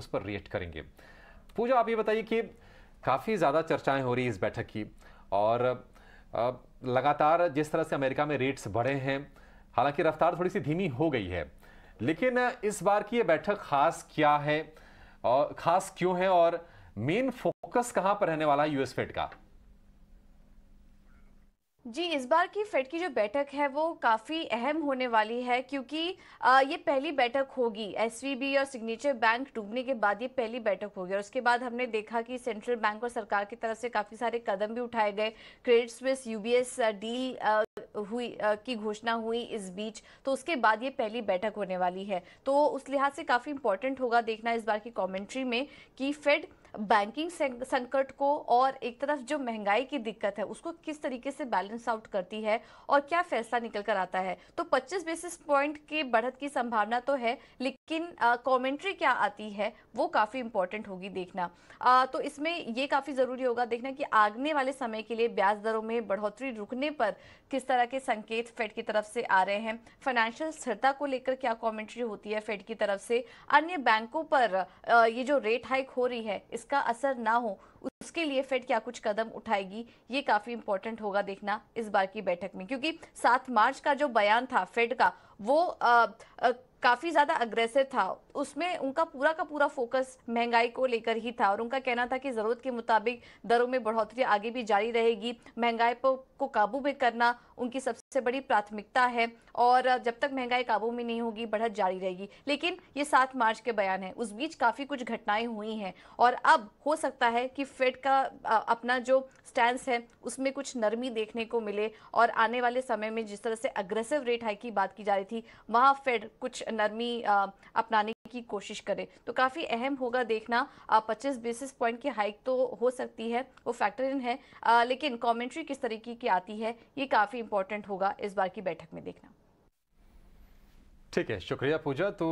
उस पर रिएक्ट करेंगे पूजा आप ये बताइए कि काफ़ी ज़्यादा चर्चाएं हो रही इस बैठक की और लगातार जिस तरह से अमेरिका में रेट्स बढ़े हैं हालांकि रफ्तार थोड़ी सी धीमी हो गई है लेकिन इस बार की ये बैठक खास क्या है और खास क्यों है और मेन फोकस कहाँ पर रहने वाला है यूएस फेड का जी इस बार की फेड की जो बैठक है वो काफ़ी अहम होने वाली है क्योंकि ये पहली बैठक होगी एस और सिग्नेचर बैंक डूबने के बाद ये पहली बैठक होगी और उसके बाद हमने देखा कि सेंट्रल बैंक और सरकार की तरफ से काफ़ी सारे कदम भी उठाए गए क्रेडिट स्विस यूबीएस डील हुई की घोषणा हुई इस बीच तो उसके बाद ये पहली बैठक होने वाली है तो उस लिहाज से काफ़ी इंपॉर्टेंट होगा देखना इस बार की कमेंट्री में कि फेड बैंकिंग संकट को और एक तरफ जो महंगाई की दिक्कत है उसको किस तरीके से बैलेंस आउट करती है और क्या फैसला निकल कर आता है तो 25 बेसिस पॉइंट के बढ़त की संभावना तो है लेकिन कमेंट्री क्या आती है वो काफ़ी इंपॉर्टेंट होगी देखना आ, तो इसमें ये काफ़ी ज़रूरी होगा देखना कि आगने वाले समय के लिए ब्याज दरों में बढ़ोतरी रुकने पर किस तरह के संकेत फेड की तरफ से आ रहे हैं फाइनेंशियल स्थिरता को लेकर क्या कमेंट्री होती है फेड की तरफ से अन्य बैंकों पर ये जो रेट हाइक हो रही है इसका असर ना हो उसके लिए फेड क्या कुछ कदम उठाएगी ये काफी इंपॉर्टेंट होगा देखना इस बार की बैठक में क्योंकि सात मार्च का जो बयान था फेड का वो आ, आ, काफी ज्यादा अग्रेसिव था उसमें उनका पूरा का पूरा फोकस महंगाई को लेकर ही था और उनका कहना था कि ज़रूरत के मुताबिक दरों में बढ़ोतरी आगे भी जारी रहेगी महंगाई को काबू में करना उनकी सबसे बड़ी प्राथमिकता है और जब तक महंगाई काबू में नहीं होगी बढ़त जारी रहेगी लेकिन ये सात मार्च के बयान है उस बीच काफ़ी कुछ घटनाएं हुई हैं और अब हो सकता है कि फेड का अपना जो स्टैंड है उसमें कुछ नरमी देखने को मिले और आने वाले समय में जिस तरह से अग्रेसिव रेट हाइक की बात की जा रही थी वहाँ फेड कुछ नरमी अपनाने की कोशिश करे तो काफ़ी अहम होगा देखना आ, 25 बेसिस पॉइंट की हाइक तो हो सकती है वो फैक्टर इन है आ, लेकिन कमेंट्री किस तरीके की आती है ये काफ़ी इंपॉर्टेंट होगा इस बार की बैठक में देखना ठीक है शुक्रिया पूजा तो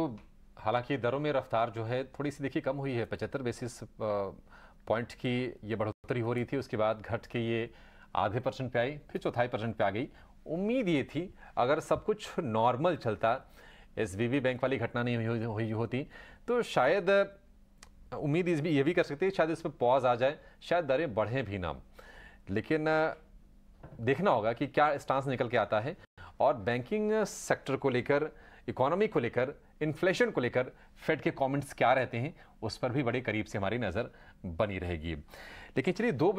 हालांकि दरों में रफ्तार जो है थोड़ी सी देखिए कम हुई है पचहत्तर बेसिस पॉइंट की ये बढ़ोतरी हो रही थी उसके बाद घट के ये आधे परसेंट पे आई फिर चौथाई परसेंट पे आ गई उम्मीद ये थी अगर सब कुछ नॉर्मल चलता एस वी बैंक वाली घटना नहीं हुई, हुई होती तो शायद उम्मीद इस भी ये भी कर सकती है शायद इस पर पॉज आ जाए शायद दरें बढ़ें भी ना लेकिन देखना होगा कि क्या स्टांस निकल के आता है और बैंकिंग सेक्टर को लेकर इकोनॉमी को लेकर इन्फ्लेशन को लेकर फेड के कमेंट्स क्या रहते हैं उस पर भी बड़े करीब से हमारी नज़र बनी रहेगी लेकिन चलिए दो